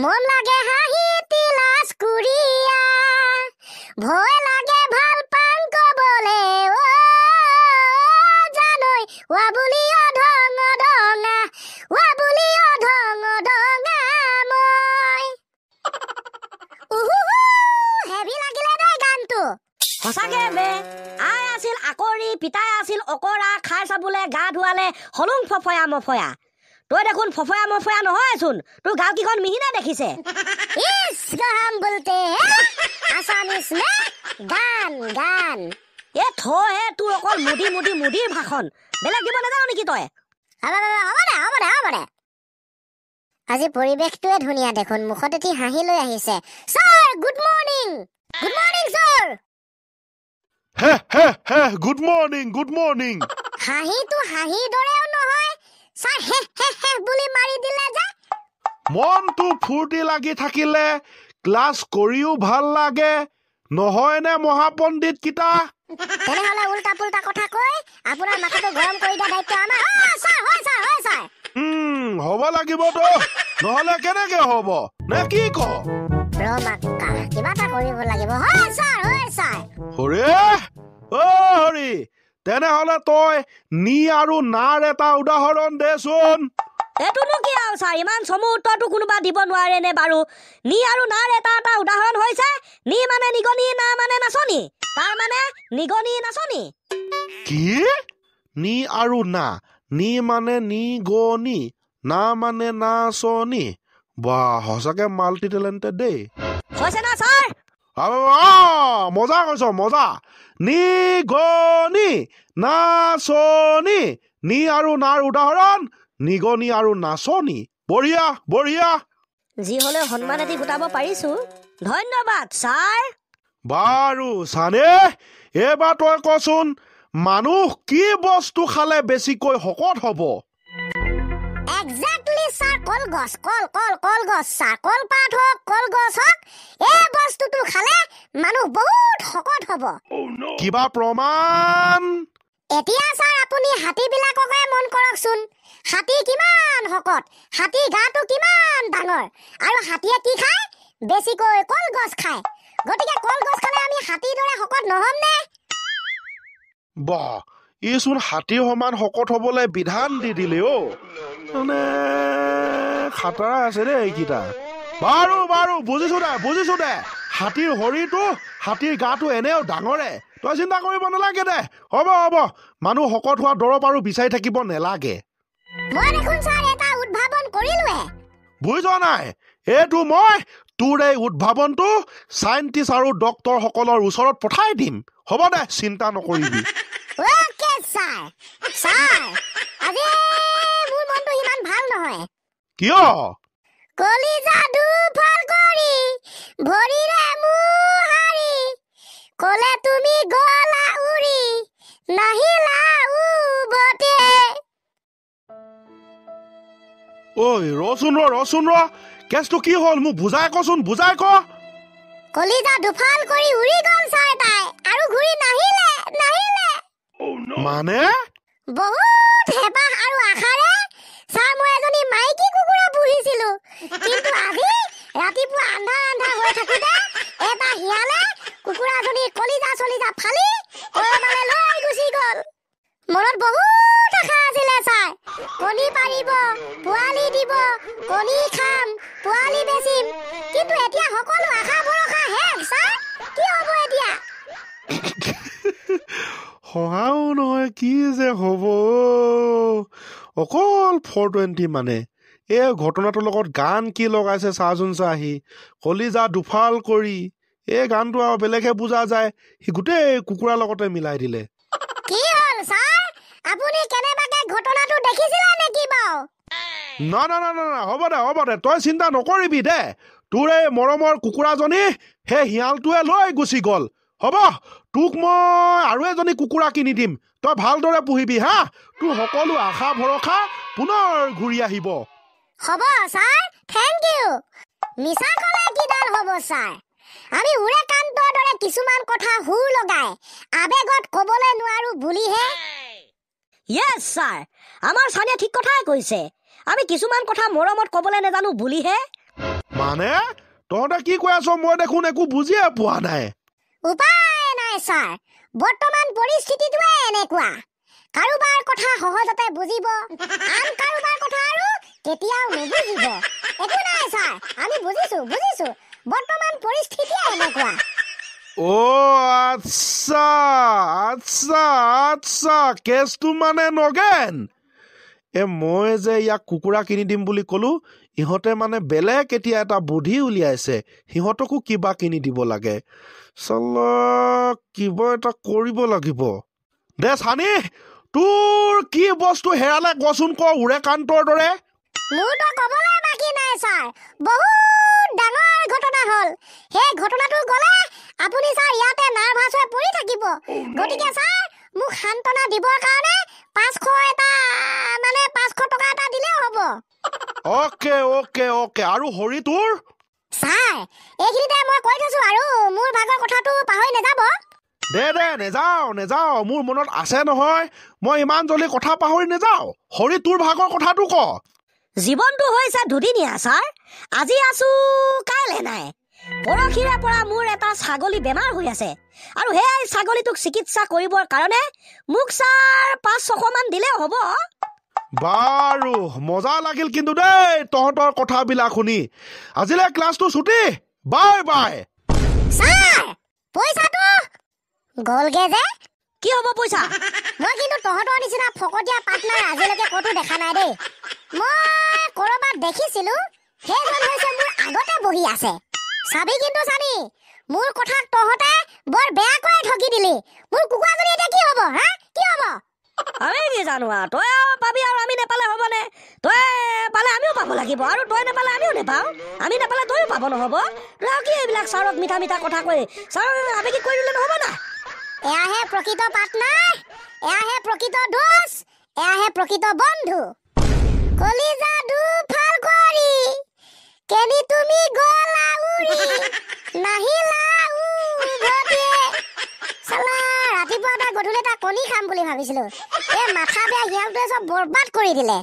মন লাগে হাঁহি তিলাচ কুৰিয়া ভয় লাগে ভাল পাং কবলে ও জানই ৱা অধং অধঙা ৱা অধং অধঙা মই হেভি লাগিলে দেই গানটো সঁচাকে বে আই আছিল আকৰি পিতাই আছিল অকৰা খাই চাবলৈ গা ধুৱালে হলুং ফফয়া মফয়া তই দেখোন ফফয়া মফয়া নহয়চোন তোৰ গাঁও কিখন মিহি দেখিছে আজি পৰিৱেশটোৱে মনটো ফূৰ্তি লাগি থাকিলে ক্লাছ কৰিও ভাল লাগে নহয়নে মহাপণ্ডিত কিতা নহলে কেনেকে হব নে কি কিবা তেনেহলে তই নি আৰু নাৰ এটা উদাহৰণ দেচোন এইটোনো কি আৰু ছাৰ ইমান চমু উত্তৰটো কোনোবা দিব নোৱাৰে নে বাৰু নি আৰু নাৰ এটা এটা উদাহৰণ হৈছে নি মানে নিগনি না মানে নাচনি তাৰ মানে নিগনি নাচনি কি নি আৰু না নি মানে নিগনি না মানে নাচনি বা সঁচাকে মাল্টি টেলেণ্টেড দেই হৈছে না ছাৰ 아, 아 모자 그래서 모자 니고니 나소니 니 아루 나루 다란 니고니 아루 나소니 보리야 보리야 যি হলে সন্মান আদি গোটাব পাৰিছো ধন্যবাদ বাৰু চানে এইবাৰ তই কচোন মানুহ কি বস্তু খালে বেছিকৈ শকত হব এক্সেক্টলি চাৰ কলগছ কল কল কলগছ চাকল পাত হওক কলগছ হওক মানুহ বহুত শকত হ'ব কিবা প্ৰমাণ এতিয়া ছাৰ আপুনি হাতীবিলাককে মন কৰকচোন হাতী কিমান শকত হাতী গাটো কিমান ডাঙৰ আৰু হাতীয়ে কি খায় বেছিকৈ কলগছ খায় গতিকে কলগছ খালে আমি হাতীৰ দৰে শকত নহ'ম নে বাহ এইচোন হাতী সমান শকত হবলৈ বিধান দি দিলে অ মানে খাটাৰা আছে দেই এইকেইটা বাৰু বাৰু বুজিছো দে বুজিছো দে হাতীৰ শৰীৰটো হাতীৰ গাটো এনেও ডাঙৰে তই চিন্তা কৰিব নালাগে দে হ'ব হ'ব মানুহ শকত হোৱা দৰৱ আৰু বিচাৰি থাকিব নালাগে বুজি নাই এইটো মই তোৰ এই উদ্ভাৱনটো চাইণ্টিষ্ট আৰু ডক্তৰসকলৰ ওচৰত পঠাই দিম হ'ব দে চিন্তা নকৰিবি কিয় কলিজা দুফাল কৰি ভৰিৰে মুহাৰি কলে তুমি গলা উৰি নাহিলা উভতে ঐ ৰচোন ৰ ৰচোন ৰ কেছটো কি হল মোক বুজাই কচোন বুজাই ক কলিতা দুফাল কৰি উৰি গল চাই তাই আৰু ঘূৰি নাহিলে নাহিলে মানে বহুত হেঁপাহ আৰু আশাৰে ছাৰ মই এজনী মাইকী কুকুৰা পুহিছিলো কিন্তু হঁহাও নহয় কি যে হ'ব অকল ফ'ৰ টুৱেণ্টি মানে এই ঘটনাটোৰ লগত গান কি লগাইছে চাহজুনচা চাহি কলিজা দুফাল কৰি এই গানটো আৰু বেলেগে বুজা যায় সি গোটেই কুকুৰাৰ লগতে মিলাই দিলে ন ন ন হ'ব দে হ'ব দে তই চিন্তা নকৰিবি দে তোৰ এই মৰমৰ কুকুৰাজনী সেই শিয়ালটোৱে লৈ গুচি গ'ল হ'ব তোক মই আৰু এজনী কুকুৰা কিনি দিম তই ভালদৰে পুহিবি হা তোৰ সকলো আশা ভৰসা পুনৰ ঘূৰি আহিব হ'ব ছাৰ থেংক ইউ মিছা ক'লে কিডাল হ'ব ছাৰ আমি উৰে কান্তৰ দৰে কিছুমান কথা সুৰ লগাই আবেগত ক'বলৈ নোৱাৰো বুলিহে য়েছ ছাৰ আমাৰ ছাৰে ঠিক কথাই কৈছে আমি কিছুমান কথা মৰমত ক'বলৈ নাজানো বুলিহে মানে তহঁতে কি কৈ আছ মই দেখোন একো বুজিয়ে পোৱা নাই উপায় নাই ছাৰ বৰ্তমান পৰিস্থিতিটোৱে এনেকুৱা কাৰোবাৰ কথা সহজতে বুজিব আন কাৰোবাৰ কথা আৰু কেতিয়াও নুবুজিব একো নাই ছাৰ আমি বুজিছো বুজিছো বৰ্তমান পৰিস্থিতিয়ে এনেকুৱা মানে নগেন এ মই যে ইয়াক কুকুৰা কিনি দিম বুলি কলো সিহঁতে মানে বেলেগ এতিয়া এটা বুদ্ধি উলিয়াইছে সিহঁতকো কিবা কিনি দিব লাগে চল কিবা এটা কৰিব লাগিব দে চানি তোৰ কি বস্তু হেৰালে কচোন ক উৰে কান্তৰ দৰে মোক সান্তনা দিবৰ কাৰণে পাঁচশ এটা মানে পাঁচশ টকা এটা দিলেও হ'ব অকে অকে অকে আৰু হৰি তোৰ ছাৰ এইখিনিতে মই কৈ থৈছো আৰু মোৰ ভাগৰ কথাটো পাহৰি নাযাব দে দে নেযাওঁ নেযাওঁ মোৰ মনত আছে নহয় মই ইমান জলদি কথা পাহৰি নেযাওঁ হৰি তোৰ ভাগৰ কথাটো ক জীৱনটো হৈছে দুদিনীয়া ছাৰ আজি আছো কাইলে নাই পৰখিৰে পৰা মোৰ এটা ছাগলী বেমাৰ হৈ আছে আৰু সেয়াই ছাগলীটোক চিকিৎসা কৰিবৰ কাৰণে মোক ছাৰ পাঁচ ছশমান দিলে হ'ব বাৰু মজা লাগিল কিন্তু দেই তহঁতৰ কথাবিলাক শুনি আজিলে ক্লাছটো ছুটি বাই বাই কি হব পইচা মই কিন্তু তহঁতৰ নিচিনা ফকটীয়া পাৰ্টনাৰ আজিলৈকে ক'তো দেখা নাই দেই মই ক'ৰবাত দেখিছিলো সেইজন হৈছে মোৰ আগতে বহি আছে চাবি কিন্তু চাবি মোৰ কথাত তহঁতে বৰ বেয়াকৈ ঠগি দিলি মোৰ কুকুৰাজনী এতিয়া কি হব হা কি হব আমি কি জানো আৰু তই আৰু পাবি আৰু আমি নেপালে হ'বনে তই পালে আমিও পাব লাগিব আৰু তই নেপালে আমিও নেপাওঁ আমি নেপালে তইও পাব নহ'ব কি এইবিলাক ছাৰক মিঠা মিঠা কথা কৈ ছাৰক আমি কি কৈ দিলে নহ'ব না এয়াহে প্ৰকৃত পাটনা এয়াহে প্ৰকৃত দোষ এয়াহে প্ৰকৃত বন্ধু কলিজা দুফাল কৰি কেনি তুমি গৈ গধূলি এটা কণী খাম বুলি ভাবিছিলো এই মাথা বেয়া শিয়ালটোৱে চব বৰবাদ কৰি দিলে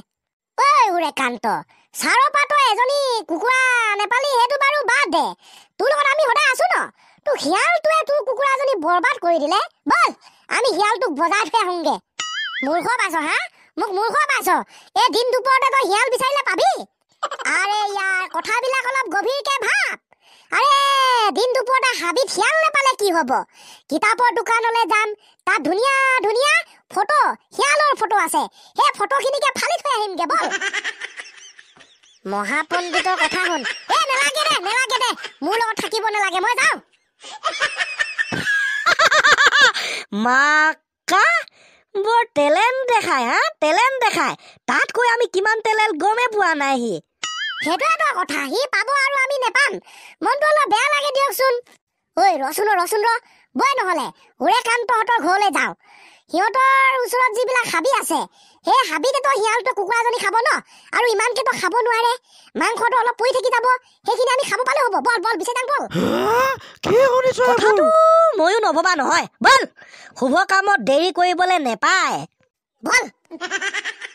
ঐ উৰেকান্ত ছাৰৰ পৰা তই এজনী কুকুৰা নেপালি সেইটো বাৰু বাদ দে তোৰ লগত আমি সদায় আছো ন তোৰ শিয়ালটোৱে তোৰ কুকুৰা এজনী বৰবাদ কৰি দিলে বল আমি শিয়ালটোক বজাৰতহে হওঁগে মূৰ্খ পাইছ হা মোক মূৰ্খ পাইছ এই দিন দুপৰতে তই শিয়াল বিচাৰিলে পাবি আৰে ইয়াৰ কথাবিলাক অলপ গভীৰকৈ ভাব আৰে দিন দুপৰতে হাবি ঠিয়াল নাপালে কি হ'ব কিতাপৰ দোকানলৈ যাম তাত ধুনীয়া ধুনীয়া ফটো শিয়ালৰ ফটো আছে সেই ফটোখিনিকে ফালি থৈ আহিমগে ব মহাপণ্ডিতৰ কথা শুন এই নেলাগে দে নেলাগে দে মোৰ লগত থাকিব নেলাগে মই যাওঁ মাকা বৰ টেলেণ্ট দেখায় হা টেলেণ্ট দেখায় তাতকৈ আমি কিমান টেলেণ্ট গমে পোৱা নাই সি সেইটো এটা কথা সি পাব আৰু আমি নেপাম মনটো অলপ বেয়া লাগে দিয়কচোন ঐ ৰচোন ৰ ৰচোন ৰ বই নহ'লে ওৰে কাম তহঁতৰ ঘৰলৈ যাওঁ সিহঁতৰ ওচৰত যিবিলাক হাবি আছে সেই হাবিতেতো শিয়ালটো কুকুৰাজনী খাব ন আৰু ইমানকেতো খাব নোৱাৰে মাংসটো অলপ পৰি থাকি যাব সেইখিনি আমি খাব পালেও হ'ব বল বল বিচাৰি দাং বল কথাটো ময়ো নভবা নহয় বল শুভ কামত দেৰি কৰিবলৈ নেপায় বল